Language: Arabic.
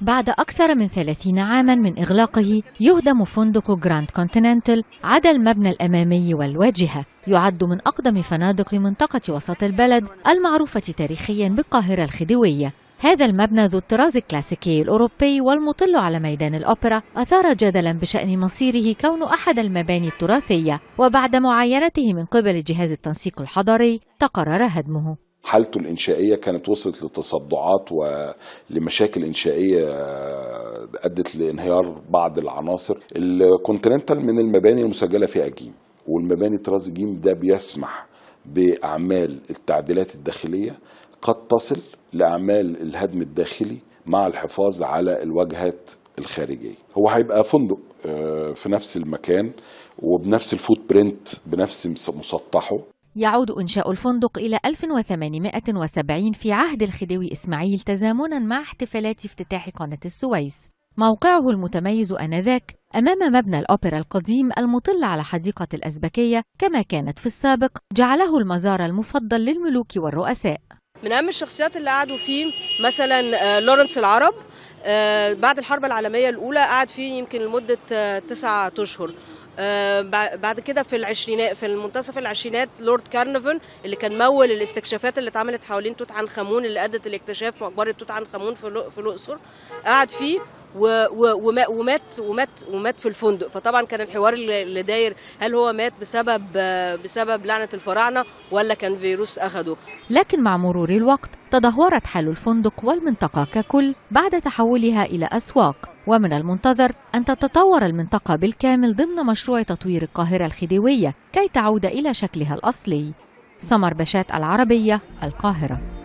بعد أكثر من 30 عاما من إغلاقه يهدم فندق جراند كونتيننتال عدا المبنى الأمامي والواجهة يعد من أقدم فنادق منطقة وسط البلد المعروفة تاريخيا بالقاهرة الخديوية هذا المبنى ذو الطراز الكلاسيكي الأوروبي والمطل على ميدان الأوبرا أثار جدلا بشأن مصيره كون أحد المباني التراثية وبعد معاينته من قبل جهاز التنسيق الحضري تقرر هدمه حالته الانشائيه كانت وصلت لتصدعات ولمشاكل انشائيه ادت لانهيار بعض العناصر الكونتيننتال من المباني المسجله فيها جيم والمباني طراز جيم ده بيسمح باعمال التعديلات الداخليه قد تصل لاعمال الهدم الداخلي مع الحفاظ على الواجهات الخارجيه هو هيبقى فندق آه، في نفس المكان وبنفس الفوت برينت بنفس مسطحه يعود إنشاء الفندق إلى 1870 في عهد الخديوي إسماعيل تزامنا مع احتفالات افتتاح قناة السويس موقعه المتميز آنذاك أمام مبنى الأوبرا القديم المطل على حديقة الأزبكية كما كانت في السابق جعله المزار المفضل للملوك والرؤساء من أهم الشخصيات اللي قعدوا فيه مثلا آه، لورنس العرب آه، بعد الحرب العالمية الأولى قعد فيه يمكن لمدة آه، تسعة أشهر آه، بعد كده في العشرينات في منتصف العشرينات لورد كارنفال اللي كان مول الاستكشافات اللي اتعملت حوالين توت عنخ امون اللي ادت الاكتشاف مقبره توت عنخ امون في الاقصر قعد فيه ومات ومات ومات في الفندق فطبعا كان الحوار اللي داير هل هو مات بسبب بسبب لعنه الفراعنه ولا كان فيروس اخده لكن مع مرور الوقت تدهورت حال الفندق والمنطقه ككل بعد تحولها الى اسواق ومن المنتظر أن تتطور المنطقة بالكامل ضمن مشروع تطوير القاهرة الخديوية كي تعود إلى شكلها الأصلي سمر بشات العربية القاهرة